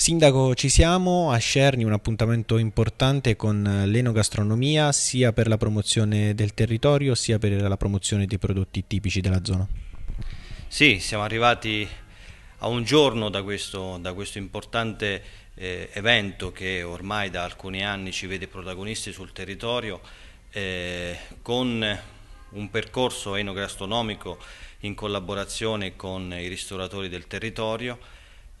Sindaco, ci siamo a Cerni, un appuntamento importante con l'enogastronomia sia per la promozione del territorio sia per la promozione dei prodotti tipici della zona. Sì, siamo arrivati a un giorno da questo, da questo importante eh, evento che ormai da alcuni anni ci vede protagonisti sul territorio eh, con un percorso enogastronomico in collaborazione con i ristoratori del territorio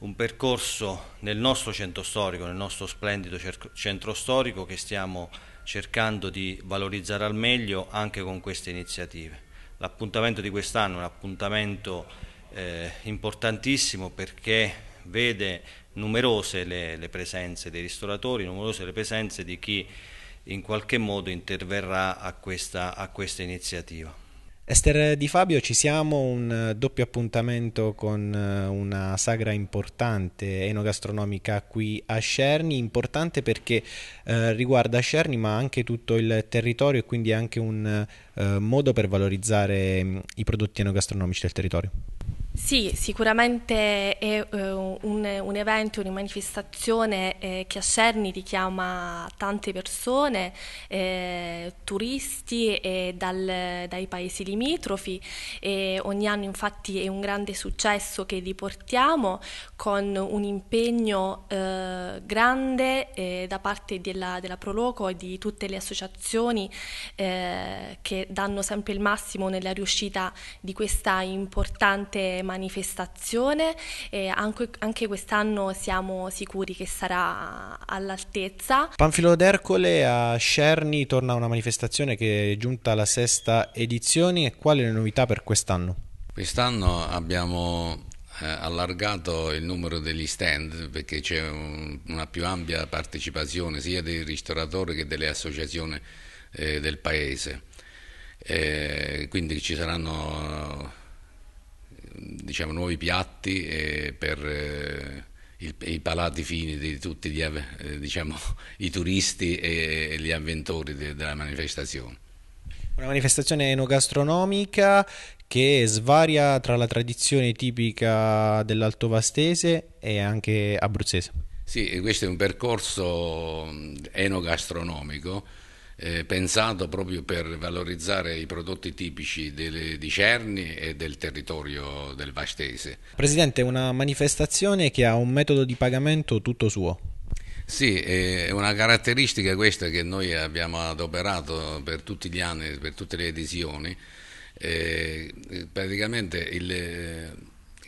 un percorso nel nostro centro storico, nel nostro splendido centro storico che stiamo cercando di valorizzare al meglio anche con queste iniziative. L'appuntamento di quest'anno è un appuntamento eh, importantissimo perché vede numerose le, le, presenze dei ristoratori, numerose le presenze di chi in qualche modo interverrà a questa, a questa iniziativa. Esther Di Fabio, ci siamo, un eh, doppio appuntamento con eh, una sagra importante enogastronomica qui a Cerni, importante perché eh, riguarda Cerni ma anche tutto il territorio e quindi è anche un eh, modo per valorizzare mm, i prodotti enogastronomici del territorio. Sì, sicuramente è eh, un, un, evento, una manifestazione eh, che a Cerni richiama tante persone, eh, turisti dal, dai paesi limitrofi e ogni anno infatti è un grande successo che riportiamo con un impegno eh, grande eh, da parte della, della, Proloco e di tutte le associazioni eh, che danno sempre il massimo nella riuscita di questa importante manifestazione, e anche, anche, quest'anno siamo sicuri che sarà all'altezza. Panfilo d'Ercole a Cerni torna a una manifestazione che è giunta alla sesta edizione e quali le novità per quest'anno? Quest'anno abbiamo eh, allargato il numero degli stand perché c'è un, una più ampia partecipazione sia dei ristoratori che delle associazioni eh, del paese. Eh, quindi ci saranno diciamo, nuovi piatti eh, per eh, il, i palati fini di tutti gli, eh, diciamo, i turisti e, e gli avventori de, della manifestazione. Una manifestazione enogastronomica che svaria tra la tradizione tipica dell'Alto Vastese e anche abruzzese. Sì, questo è un percorso enogastronomico eh, pensato proprio per valorizzare i prodotti tipici delle, di Cerni e del territorio del Vastese. Presidente, una manifestazione che ha un metodo di pagamento tutto suo. Sì, è una caratteristica questa che noi abbiamo adoperato per tutti gli anni, per tutte le edizioni. Eh, praticamente il eh,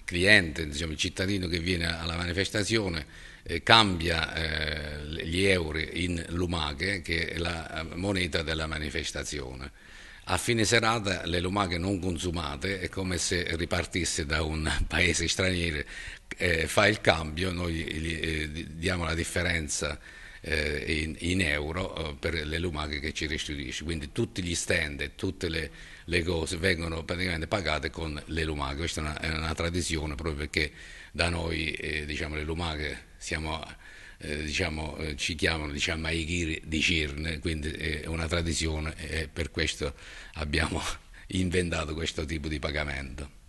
cliente, diciamo, il cittadino che viene alla manifestazione eh, cambia eh, gli euro in lumache, che è la eh, moneta della manifestazione. A fine serata le lumache non consumate è come se ripartisse da un paese straniero, eh, fa il cambio, noi eh, diamo la differenza eh, in, in, euro eh, per le lumache che ci restituisce. Quindi tutti gli stand e tutte le, le, cose vengono praticamente pagate con le lumache. Questa è una, è una tradizione proprio perché da noi eh, diciamo, le lumache siamo... diciamo, ci chiamano diciamo, ghiri di Cirne, quindi è una tradizione e per questo abbiamo inventato questo tipo di pagamento.